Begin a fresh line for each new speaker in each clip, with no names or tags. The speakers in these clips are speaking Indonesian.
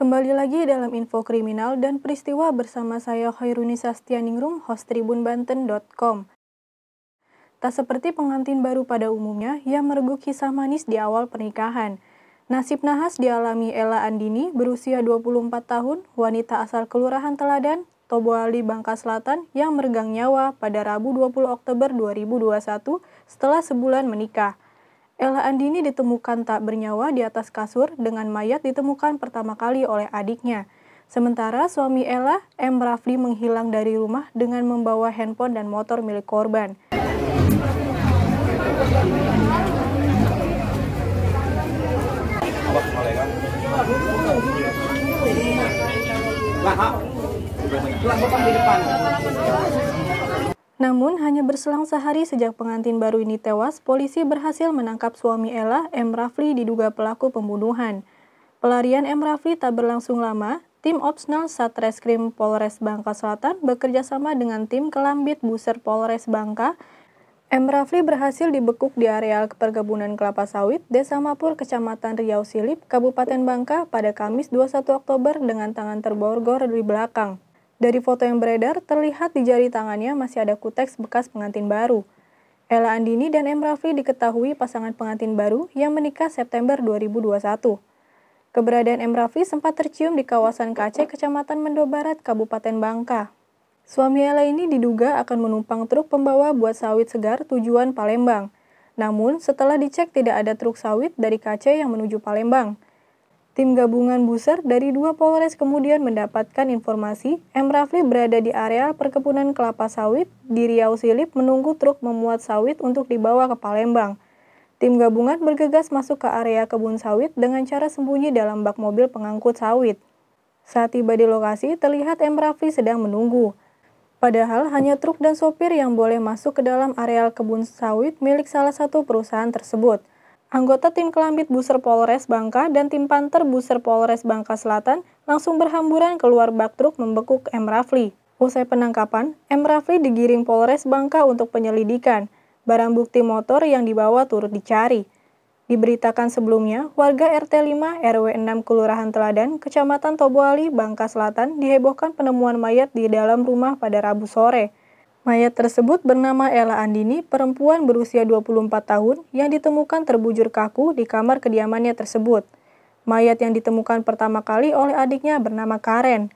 Kembali lagi dalam info kriminal dan peristiwa bersama saya Khairuni Sastianingrum, host tribunbanten.com. Tak seperti pengantin baru pada umumnya yang mereguk kisah manis di awal pernikahan. Nasib nahas dialami Ella Andini berusia 24 tahun, wanita asal Kelurahan Teladan, Toboali, Bangka Selatan yang meregang nyawa pada Rabu 20 Oktober 2021 setelah sebulan menikah. Ella Andini ditemukan tak bernyawa di atas kasur dengan mayat ditemukan pertama kali oleh adiknya. Sementara suami Ella, M. Rafli menghilang dari rumah dengan membawa handphone dan motor milik korban. Lah, namun, hanya berselang sehari sejak pengantin baru ini tewas, polisi berhasil menangkap suami Ella, M. Rafli, diduga pelaku pembunuhan. Pelarian M. Rafli tak berlangsung lama, tim Opsnal Satreskrim Polres Bangka Selatan bekerjasama dengan tim Kelambit Buser Polres Bangka. M. Rafli berhasil dibekuk di areal perkebunan kelapa sawit Desa Mapur, Kecamatan Riau Silip, Kabupaten Bangka pada Kamis 21 Oktober dengan tangan terborgor di belakang. Dari foto yang beredar, terlihat di jari tangannya masih ada kuteks bekas pengantin baru. Ella Andini dan M. Rafli diketahui pasangan pengantin baru yang menikah September 2021. Keberadaan M. Rafli sempat tercium di kawasan Aceh, Kecamatan Mendo Barat, Kabupaten Bangka. Suami Ella ini diduga akan menumpang truk pembawa buat sawit segar tujuan Palembang. Namun, setelah dicek tidak ada truk sawit dari Aceh yang menuju Palembang. Tim gabungan Buser dari dua Polres kemudian mendapatkan informasi M. Rafli berada di area perkebunan kelapa sawit di Riau Silip menunggu truk memuat sawit untuk dibawa ke Palembang. Tim gabungan bergegas masuk ke area kebun sawit dengan cara sembunyi dalam bak mobil pengangkut sawit. Saat tiba di lokasi, terlihat M. Rafli sedang menunggu. Padahal hanya truk dan sopir yang boleh masuk ke dalam areal kebun sawit milik salah satu perusahaan tersebut. Anggota tim Kelambit Buser Polres Bangka dan tim panther Buser Polres Bangka Selatan langsung berhamburan keluar bak truk membekuk M. Rafli. Usai penangkapan, M. Rafli digiring Polres Bangka untuk penyelidikan. Barang bukti motor yang dibawa turut dicari. Diberitakan sebelumnya, warga RT 5 RW 6 Kelurahan Teladan, Kecamatan Toboali, Bangka Selatan dihebohkan penemuan mayat di dalam rumah pada Rabu sore. Mayat tersebut bernama Ella Andini, perempuan berusia 24 tahun yang ditemukan terbujur kaku di kamar kediamannya tersebut. Mayat yang ditemukan pertama kali oleh adiknya bernama Karen.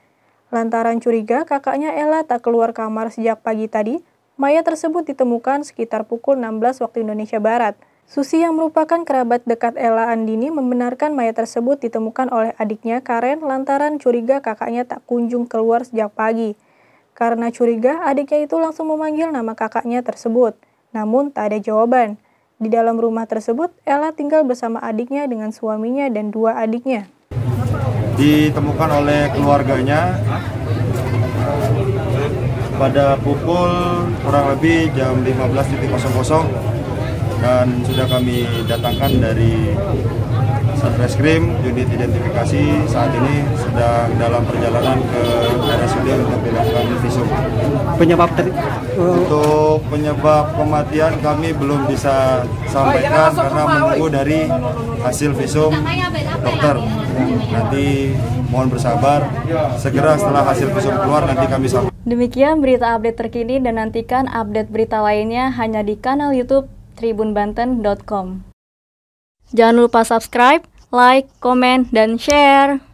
Lantaran curiga kakaknya Ella tak keluar kamar sejak pagi tadi, mayat tersebut ditemukan sekitar pukul 16 waktu Indonesia Barat. Susi yang merupakan kerabat dekat Ella Andini membenarkan mayat tersebut ditemukan oleh adiknya Karen lantaran curiga kakaknya tak kunjung keluar sejak pagi. Karena curiga, adiknya itu langsung memanggil nama kakaknya tersebut. Namun, tak ada jawaban. Di dalam rumah tersebut, Ella tinggal bersama adiknya dengan suaminya dan dua adiknya.
Ditemukan oleh keluarganya pada pukul kurang lebih jam 15.00 dan sudah kami datangkan dari Satreskrim unit identifikasi saat ini sedang dalam perjalanan ke sudah kita visum. Penyebab ter untuk penyebab kematian kami belum bisa sampaikan karena menunggu dari hasil visum dokter. Nanti mohon bersabar. Segera setelah hasil visum keluar nanti kami sampaikan.
Demikian berita update terkini dan nantikan update berita lainnya hanya di kanal YouTube tribunbanten.com.
Jangan lupa subscribe, like, komen, dan share.